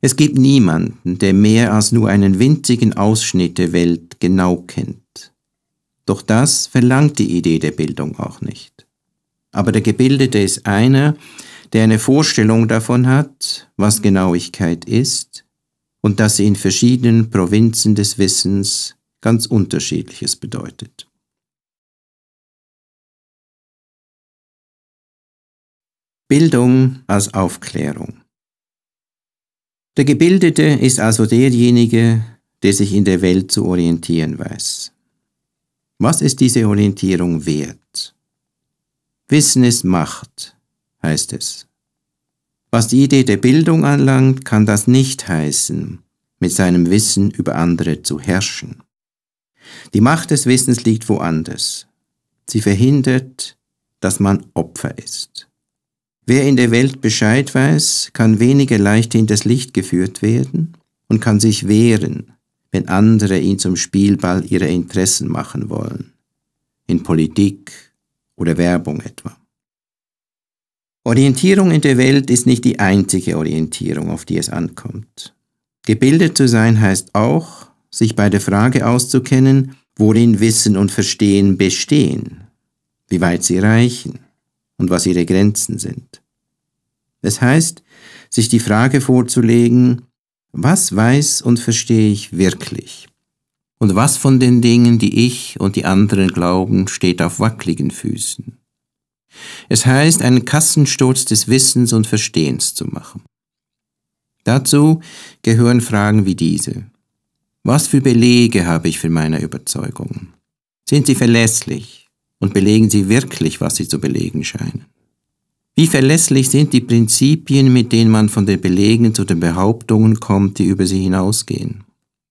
Es gibt niemanden, der mehr als nur einen winzigen Ausschnitt der Welt genau kennt. Doch das verlangt die Idee der Bildung auch nicht. Aber der Gebildete ist einer, der eine Vorstellung davon hat, was Genauigkeit ist und dass sie in verschiedenen Provinzen des Wissens ganz unterschiedliches bedeutet. Bildung als Aufklärung der Gebildete ist also derjenige, der sich in der Welt zu orientieren weiß. Was ist diese Orientierung wert? Wissen ist Macht, heißt es. Was die Idee der Bildung anlangt, kann das nicht heißen, mit seinem Wissen über andere zu herrschen. Die Macht des Wissens liegt woanders. Sie verhindert, dass man Opfer ist. Wer in der Welt Bescheid weiß, kann weniger leicht hinters Licht geführt werden und kann sich wehren, wenn andere ihn zum Spielball ihrer Interessen machen wollen, in Politik oder Werbung etwa. Orientierung in der Welt ist nicht die einzige Orientierung, auf die es ankommt. Gebildet zu sein heißt auch, sich bei der Frage auszukennen, worin Wissen und Verstehen bestehen, wie weit sie reichen und was ihre Grenzen sind. Es heißt, sich die Frage vorzulegen, was weiß und verstehe ich wirklich? Und was von den Dingen, die ich und die anderen glauben, steht auf wackligen Füßen? Es heißt, einen Kassensturz des Wissens und Verstehens zu machen. Dazu gehören Fragen wie diese. Was für Belege habe ich für meine Überzeugungen? Sind sie verlässlich und belegen sie wirklich, was sie zu belegen scheinen? Wie verlässlich sind die Prinzipien, mit denen man von den Belegen zu den Behauptungen kommt, die über sie hinausgehen?